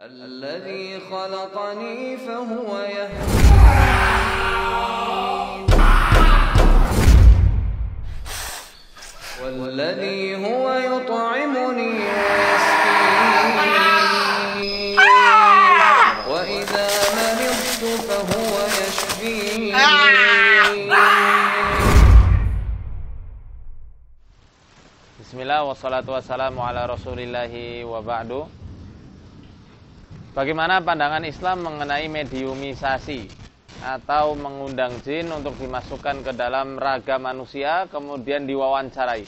الذي خلقني فهو يهدي والذي هو يطعمني ويسقيني وإذا مرضت فهو يشفيني بسم الله والصلاة والسلام على رسول الله وبعد Bagaimana pandangan Islam mengenai mediumisasi atau mengundang jin untuk dimasukkan ke dalam raga manusia kemudian diwawancarai?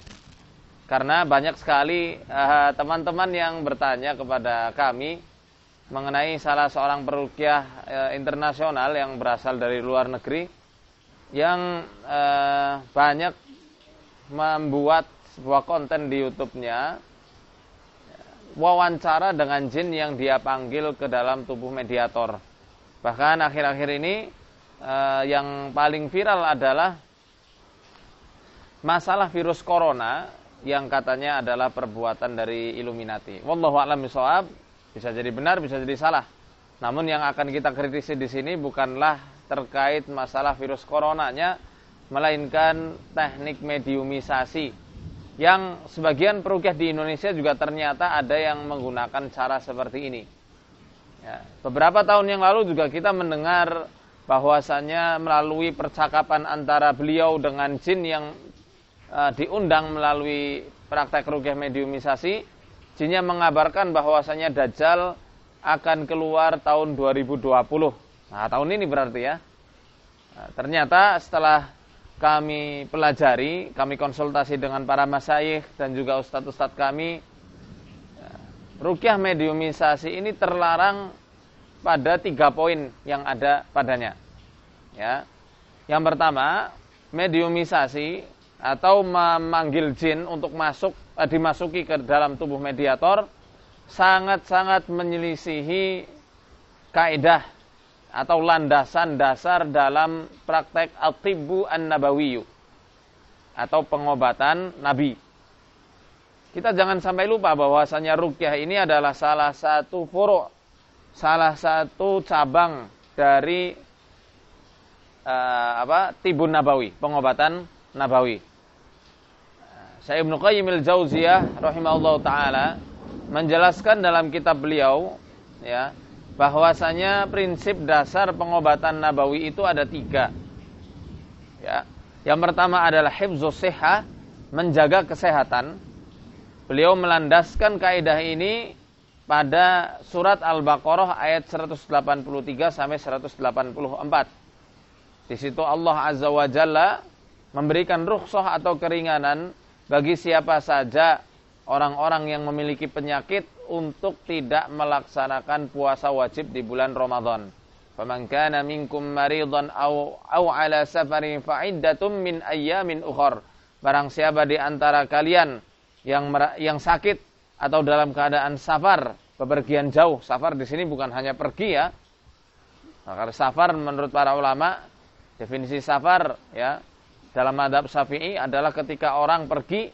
Karena banyak sekali eh, teman-teman uh, yang bertanya kepada kami mengenai salah seorang perukiah uh, internasional yang berasal dari luar negeri yang uh, banyak membuat sebuah konten di YouTube-nya wawancara dengan jin yang dia panggil ke dalam tubuh mediator. Bahkan akhir-akhir ini eh, yang paling viral adalah masalah virus corona yang katanya adalah perbuatan dari Illuminati. Wallahu a'lam bishawab, bisa jadi benar, bisa jadi salah. Namun yang akan kita kritisi di sini bukanlah terkait masalah virus coronanya, melainkan teknik mediumisasi yang sebagian perukiah di Indonesia juga ternyata ada yang menggunakan cara seperti ini. Ya, beberapa tahun yang lalu juga kita mendengar bahwasannya melalui percakapan antara beliau dengan jin yang uh, diundang melalui praktek rukyah mediumisasi, jinnya mengabarkan bahwasannya Dajjal akan keluar tahun 2020. Nah, tahun ini berarti ya. Nah, ternyata setelah kami pelajari, kami konsultasi dengan para masayikh dan juga ustadz-ustadz kami, eh, rukyah mediumisasi ini terlarang pada tiga poin yang ada padanya. Ya, yang pertama mediumisasi atau memanggil jin untuk masuk eh, dimasuki ke dalam tubuh mediator sangat-sangat menyelisihi kaidah atau landasan dasar dalam praktek al an-nabawiyu atau pengobatan nabi. Kita jangan sampai lupa bahwasanya rukyah ini adalah salah satu furu, salah satu cabang dari uh, apa? tibun nabawi, pengobatan nabawi. Saya Ibnu Qayyim al-Jauziyah rahimahullah taala menjelaskan dalam kitab beliau ya bahwasanya prinsip dasar pengobatan nabawi itu ada tiga. Ya, yang pertama adalah hibzus seha, menjaga kesehatan. Beliau melandaskan kaidah ini pada surat Al-Baqarah ayat 183 sampai 184. Di situ Allah Azza wa Jalla memberikan rukhsah atau keringanan bagi siapa saja orang-orang yang memiliki penyakit untuk tidak melaksanakan puasa wajib di bulan Ramadan. Faman kana minkum maridan aw aw ala safari fa iddatum min ayyamin ukhar. Barang siapa di antara kalian yang yang sakit atau dalam keadaan safar, bepergian jauh. Safar di sini bukan hanya pergi ya. Maka nah, safar menurut para ulama definisi safar ya dalam adab syafi'i adalah ketika orang pergi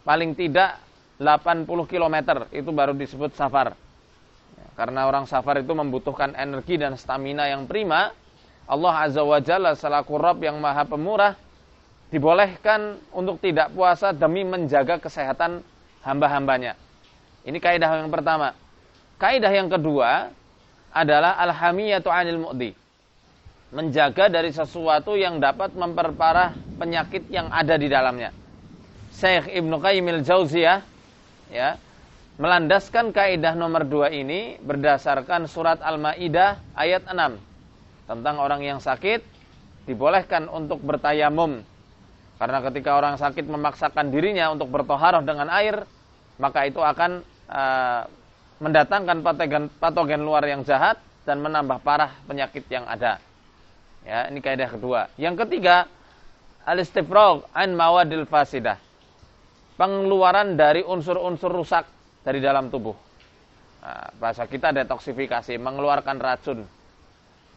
paling tidak 80 km itu baru disebut safar. karena orang safar itu membutuhkan energi dan stamina yang prima, Allah Azza wa Jalla selaku Rabb yang Maha Pemurah dibolehkan untuk tidak puasa demi menjaga kesehatan hamba-hambanya. Ini kaidah yang pertama. Kaidah yang kedua adalah alhamiyatu anil mu'di. Menjaga dari sesuatu yang dapat memperparah penyakit yang ada di dalamnya. Syekh Ibnu Qayyim al-Jauziyah ya melandaskan kaidah nomor dua ini berdasarkan surat Al-Maidah ayat 6 tentang orang yang sakit dibolehkan untuk bertayamum karena ketika orang sakit memaksakan dirinya untuk bertoharoh dengan air maka itu akan uh, mendatangkan patogen, patogen luar yang jahat dan menambah parah penyakit yang ada ya ini kaidah kedua yang ketiga al-istifrag an mawadil fasidah pengeluaran dari unsur-unsur rusak dari dalam tubuh. Nah, bahasa kita detoksifikasi, mengeluarkan racun.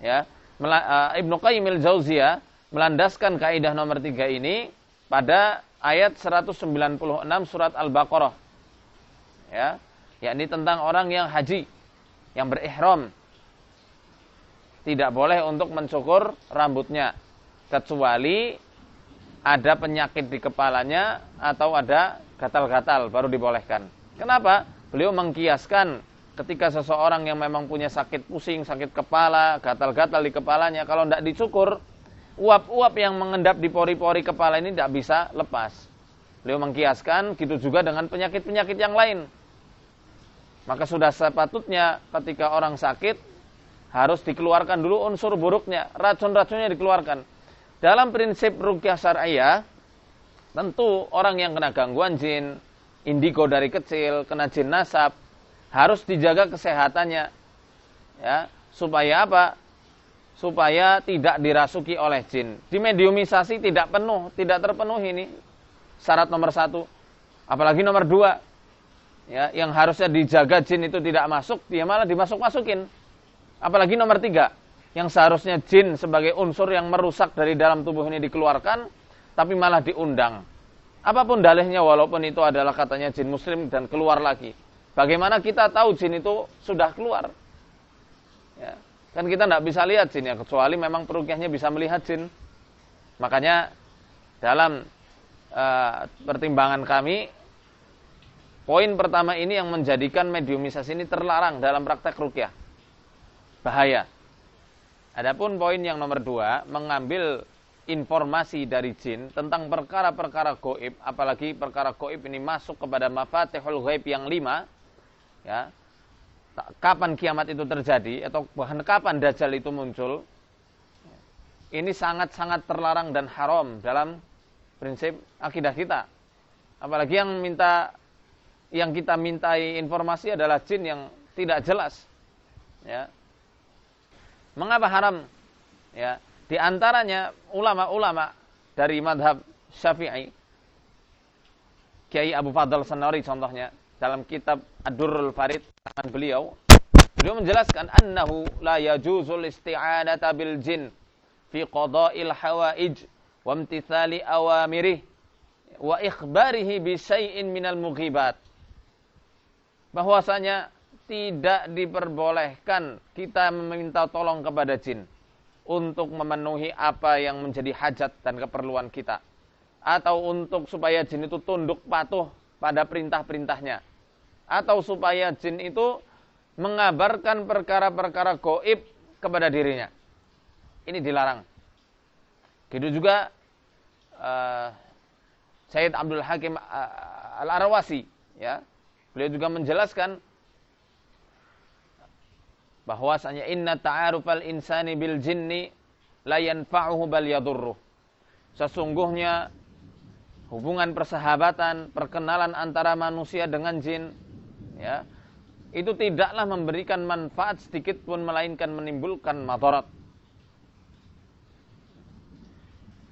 Ya, eh, Ibnu Qayyim al-Jauziyah melandaskan kaidah nomor 3 ini pada ayat 196 surat Al-Baqarah. Ya, yakni tentang orang yang haji, yang berihram. Tidak boleh untuk mencukur rambutnya kecuali ada penyakit di kepalanya atau ada gatal-gatal baru dibolehkan. Kenapa? Beliau mengkiaskan ketika seseorang yang memang punya sakit pusing, sakit kepala, gatal-gatal di kepalanya, kalau tidak dicukur, uap-uap yang mengendap di pori-pori kepala ini tidak bisa lepas. Beliau mengkiaskan gitu juga dengan penyakit-penyakit yang lain. Maka sudah sepatutnya ketika orang sakit harus dikeluarkan dulu unsur buruknya, racun-racunnya dikeluarkan. Dalam prinsip rukyah syariah, tentu orang yang kena gangguan jin, indigo dari kecil, kena jin nasab, harus dijaga kesehatannya. Ya, supaya apa? Supaya tidak dirasuki oleh jin. Di mediumisasi tidak penuh, tidak terpenuhi ini syarat nomor satu. Apalagi nomor dua, ya, yang harusnya dijaga jin itu tidak masuk, dia malah dimasuk-masukin. Apalagi nomor tiga, yang seharusnya jin sebagai unsur yang merusak dari dalam tubuh ini dikeluarkan, tapi malah diundang. Apapun dalihnya walaupun itu adalah katanya jin muslim dan keluar lagi. Bagaimana kita tahu jin itu sudah keluar? Ya. Kan kita tidak bisa lihat jin ya, kecuali memang perukiahnya bisa melihat jin. Makanya dalam uh, pertimbangan kami, poin pertama ini yang menjadikan mediumisasi ini terlarang dalam praktek rukyah. Bahaya. Adapun poin yang nomor dua, mengambil informasi dari jin tentang perkara-perkara goib, apalagi perkara goib ini masuk kepada mafatihul ghaib yang lima, ya, kapan kiamat itu terjadi, atau bahkan kapan dajjal itu muncul, ini sangat-sangat terlarang dan haram dalam prinsip akidah kita. Apalagi yang minta yang kita mintai informasi adalah jin yang tidak jelas. Ya, Mengapa haram? Ya, di antaranya ulama-ulama dari madhab Syafi'i Kiai Abu Fadl Senori contohnya dalam kitab Ad-Durrul Farid karangan beliau beliau menjelaskan annahu la yajuzul isti'anata bil jin fi qada'il hawaij wa imtithali awamirih wa ikhbarihi bi syai'in minal mughibat bahwasanya tidak diperbolehkan kita meminta tolong kepada jin untuk memenuhi apa yang menjadi hajat dan keperluan kita atau untuk supaya jin itu tunduk patuh pada perintah-perintahnya atau supaya jin itu mengabarkan perkara-perkara goib kepada dirinya ini dilarang gitu juga uh, eh, Syed Abdul Hakim eh, Al arawasi ya beliau juga menjelaskan bahwasanya inna ta'arufal insani bil jinni la yanfa'uhu bal yadurruh. Sesungguhnya hubungan persahabatan, perkenalan antara manusia dengan jin ya, itu tidaklah memberikan manfaat sedikit pun melainkan menimbulkan madarat.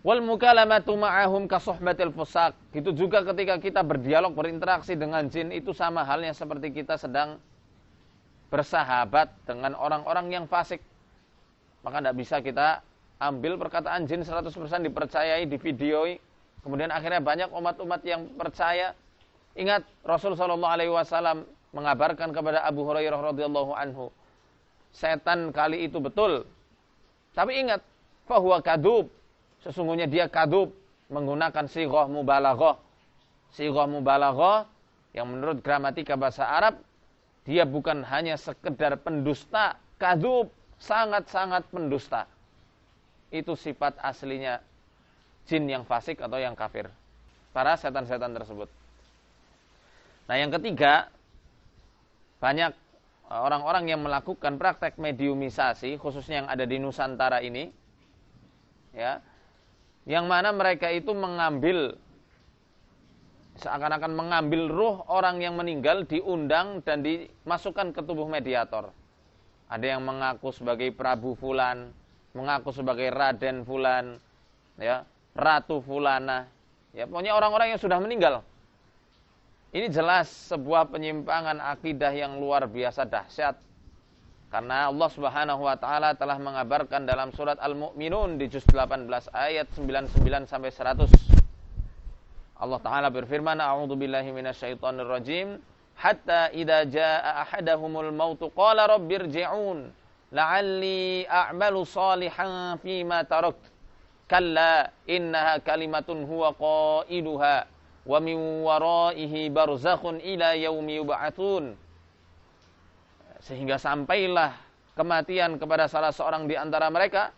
Wal mukalamatu ma'ahum suhbatil fusaq. Itu juga ketika kita berdialog, berinteraksi dengan jin itu sama halnya seperti kita sedang bersahabat dengan orang-orang yang fasik. Maka tidak bisa kita ambil perkataan jin 100% dipercayai, divideoi. Kemudian akhirnya banyak umat-umat yang percaya. Ingat Rasul Shallallahu Alaihi Wasallam mengabarkan kepada Abu Hurairah radhiyallahu anhu, setan kali itu betul. Tapi ingat, bahwa kadub, sesungguhnya dia kadub menggunakan sigoh mubalaghah. Sigoh mubalaghah yang menurut gramatika bahasa Arab dia bukan hanya sekedar pendusta, kadub, sangat-sangat pendusta. Itu sifat aslinya jin yang fasik atau yang kafir. Para setan-setan tersebut. Nah yang ketiga, banyak orang-orang yang melakukan praktek mediumisasi, khususnya yang ada di Nusantara ini, ya, yang mana mereka itu mengambil seakan-akan mengambil ruh orang yang meninggal diundang dan dimasukkan ke tubuh mediator. Ada yang mengaku sebagai Prabu Fulan, mengaku sebagai Raden Fulan, ya, Ratu Fulana. Ya, pokoknya orang-orang yang sudah meninggal. Ini jelas sebuah penyimpangan akidah yang luar biasa dahsyat. Karena Allah Subhanahu wa taala telah mengabarkan dalam surat Al-Mu'minun di juz 18 ayat 99 sampai 100 Allah Ta'ala berfirman, A'udhu billahi minasyaitanir rajim, Hatta idha ja'a ahadahumul mautu qala rabbir rabbirji'un, la'alli a'malu salihan fima tarakt. Kalla innaha kalimatun huwa qailuha, wa min waraihi barzakhun ila yaumi yub'atsun. Sehingga sampailah kematian kepada salah seorang di antara mereka,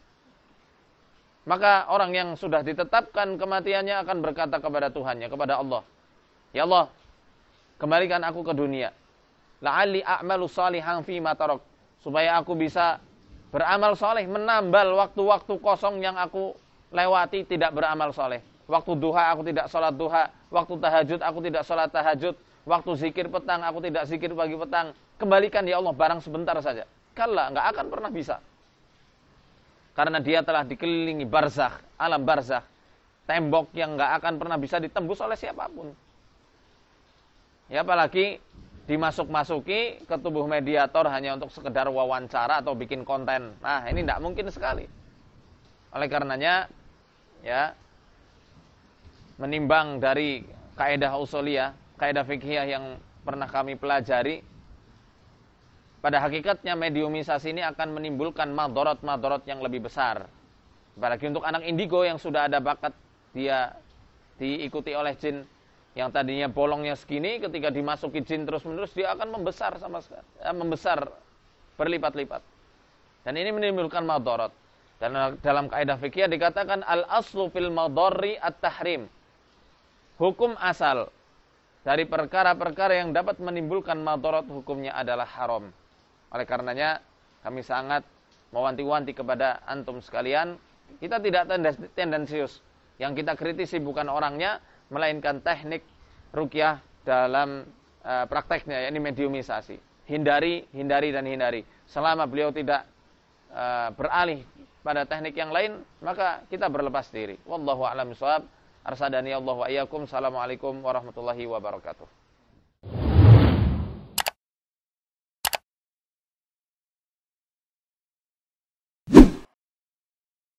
maka orang yang sudah ditetapkan kematiannya akan berkata kepada Tuhannya, kepada Allah. Ya Allah, kembalikan aku ke dunia. La'ali a'malu salihan fi matarok. Supaya aku bisa beramal soleh, menambal waktu-waktu kosong yang aku lewati tidak beramal soleh. Waktu duha aku tidak sholat duha. Waktu tahajud aku tidak sholat tahajud. Waktu zikir petang aku tidak zikir pagi petang. Kembalikan ya Allah barang sebentar saja. Kalau nggak akan pernah bisa. Karena dia telah dikelilingi barzakh, alam barzakh. Tembok yang nggak akan pernah bisa ditembus oleh siapapun. Ya apalagi dimasuk-masuki ke tubuh mediator hanya untuk sekedar wawancara atau bikin konten. Nah, ini tidak mungkin sekali. Oleh karenanya ya menimbang dari kaidah usuliyah, kaidah fikih yang pernah kami pelajari pada hakikatnya mediumisasi ini akan menimbulkan madorot-madorot yang lebih besar. Apalagi untuk anak indigo yang sudah ada bakat dia diikuti oleh jin yang tadinya bolongnya segini ketika dimasuki jin terus-menerus dia akan membesar sama sekali, eh, membesar berlipat-lipat. Dan ini menimbulkan madorot. Dan dalam kaidah fikih dikatakan al aslu fil madori at tahrim. Hukum asal dari perkara-perkara yang dapat menimbulkan madorot hukumnya adalah haram. Oleh karenanya kami sangat mewanti-wanti kepada antum sekalian, kita tidak tendensius. Yang kita kritisi bukan orangnya, melainkan teknik rukyah dalam e, prakteknya, yakni mediumisasi. Hindari, hindari, dan hindari. Selama beliau tidak e, beralih pada teknik yang lain, maka kita berlepas diri. Wallahu a'lam Arsadani Allah wa iyyakum. Assalamualaikum warahmatullahi wabarakatuh.